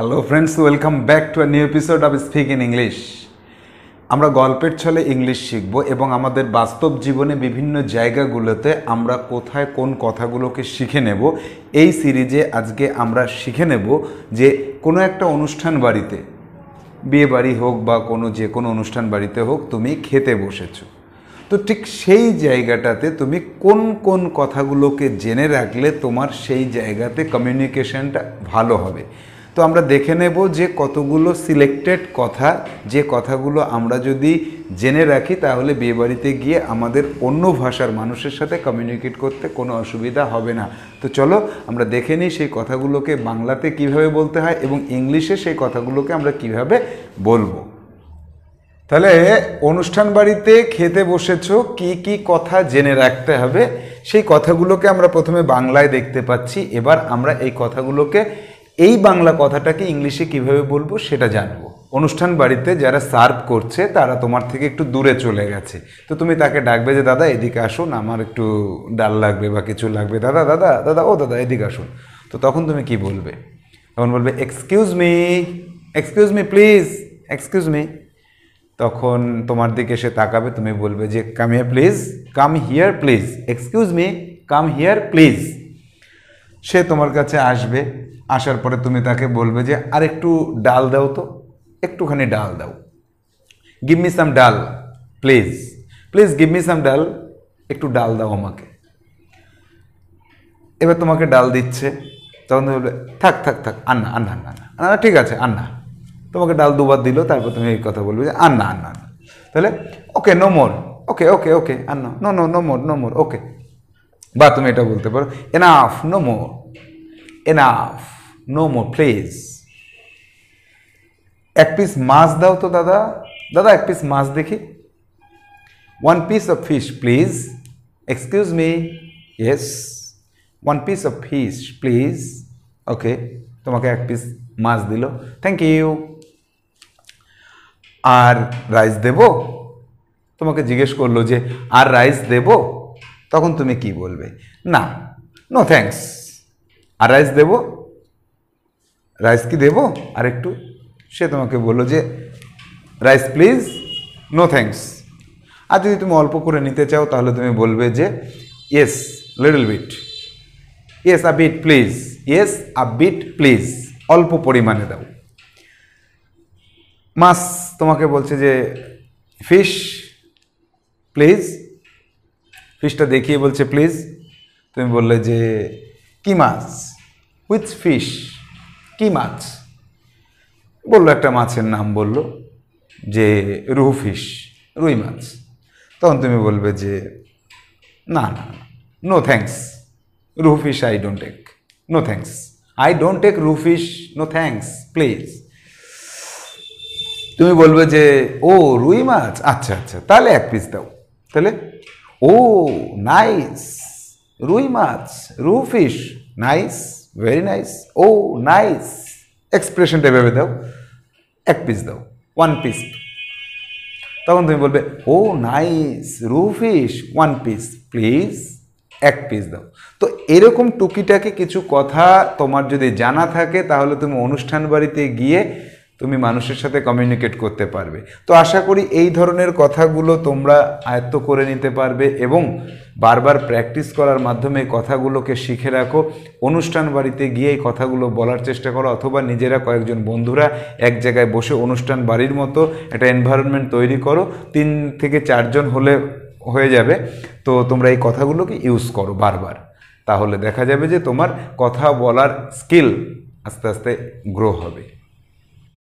hello friends welcome back to new episode of speak in English আমরা গল্পের ছলে English শিখব এবং আমাদের বাস্তব জীবনে বিভিন্ন জায়গাগুলোতে আমরা কোথায় কোন কথাগুলোকে শিখে নেব এই সিরিজে আজকে আমরা শিখে নেব যে কোনো একটা অনুষ্ঠান বাড়িতে বিয়ে বাড়ি হোক বা কোনো যে কোনো অনুষ্ঠান বাড়িতে হোক তুমি খেতে বসেছো তো ঠিক সেই জায়গাটাতে তুমি কোন কোন কথাগুলোকে জেনে রাখলে তোমার সেই জায়গাতে কমিউনিকেশনটা ভালো হবে তো আমরা দেখে নেব যে কতগুলো সিলেক্টেড কথা যে কথাগুলো আমরা যদি জেনে রাখি তাহলে বিয়েবাড়িতে গিয়ে আমাদের অন্য ভাষার মানুষের সাথে কমিউনিকেট করতে কোনো অসুবিধা হবে না তো চলো আমরা দেখে নিই সেই কথাগুলোকে বাংলাতে কিভাবে বলতে হয় এবং ইংলিশে সেই কথাগুলোকে আমরা কিভাবে বলবো তাহলে অনুষ্ঠান বাড়িতে খেতে বসেছ কি কি কথা জেনে রাখতে হবে সেই কথাগুলোকে আমরা প্রথমে বাংলায় দেখতে পাচ্ছি এবার আমরা এই কথাগুলোকে এই বাংলা কথাটাকে ইংলিশে কিভাবে বলবো সেটা জানবো অনুষ্ঠান বাড়িতে যারা সার্ভ করছে তারা তোমার থেকে একটু দূরে চলে গেছে তো তুমি তাকে ডাকবে যে দাদা এদিকে আসুন আমার একটু ডাল লাগবে বা কিছু লাগবে দাদা দাদা দাদা ও দাদা এদিকে আসুন তো তখন তুমি কি বলবে তখন বলবে excuse me excuse me please excuse me তখন তোমার দিকে সে তাকাবে তুমি বলবে যে come here please come here please excuse me come here please সে তোমার কাছে আসবে আসার পরে তুমি তাকে বলবে যে আর একটু ডাল দাও তো একটুখানি ডাল দাও give me some dal please please give me some dal একটু ডাল দাও আমাকে এবার তোমাকে ডাল দিচ্ছে তখন তুমি বলবে থাক থাক থাক আন্না আন্না আন্না আন্না ঠিক আছে আন্না তোমাকে ডাল দুবার দিল তারপর তুমি এই কথা বলবে যে আন্না আন্না তাহলে ওকে নো মোর ওকে ওকে ওকে আন্না no no no more no more okay বা তুমি এটা বলতে পারো enough no more enough no more please এক পিস মাছ দাও তো দাদা দাদা এক পিস মাছ দেখি one piece of fish please excuse me yes one piece of fish please okay তোমাকে এক পিস মাছ দিল থ্যাংক ইউ আর রাইস দেব তোমাকে জিজ্ঞেস করলো যে আর রাইস দেবো তখন তুমি কি বলবে না নো থ্যাংকস আর রাইস দেবো রাইস কি দেবো আর একটু সে তোমাকে বললো যে রাইস প্লিজ নো থ্যাংকস আর যদি তুমি অল্প করে নিতে চাও তাহলে তুমি বলবে যে yes little bit yes a bit please yes a bit please অল্প পরিমাণে দাও মাস তোমাকে বলছে যে ফিশ প্লিজ ফিশটা দেখিয়ে বলছে প্লিজ তুমি বললে যে কি মাছ উইথ ফিশ কি মাছ বললো একটা মাছের নাম বললো যে রুহু ফিশ রুই মাছ তখন তুমি বলবে যে না না no thanks rohu fish I don't take no thanks I don't take rohu fish no thanks please তুমি বলবে যে ও রুই মাছ আচ্ছা আচ্ছা তাহলে এক পিস দাও তাহলে ও নাইস রুই মাছ rohu fish nice very nice oh nice এক্সপ্রেশনটা ভেবে দাও এক পিস দাও ওয়ান পিস তখন তুমি বলবে oh nice rohu fish one piece please এক পিস দাও তো এরকম টুকিটাকে কিছু কথা তোমার যদি জানা থাকে তাহলে তুমি অনুষ্ঠান বাড়িতে গিয়ে তুমি মানুষের সাথে কমিউনিকেট করতে পারবে তো আশা করি এই ধরনের কথাগুলো তোমরা আয়ত্ত করে নিতে পারবে এবং বারবার প্র্যাকটিস করার মাধ্যমে কথাগুলোকে শিখে রাখো অনুষ্ঠান বাড়িতে গিয়ে এই কথাগুলো বলার চেষ্টা করো অথবা নিজেরা কয়েকজন বন্ধুরা এক জায়গায় বসে অনুষ্ঠান বাড়ির মতো একটা এনভায়রনমেন্ট তৈরি করো তিন থেকে চারজন হলে হয়ে যাবে তো তোমরা এই কথাগুলোকে ইউজ করো বারবার তাহলে দেখা যাবে যে তোমার কথা বলার স্কিল আস্তে আস্তে গ্রো হবে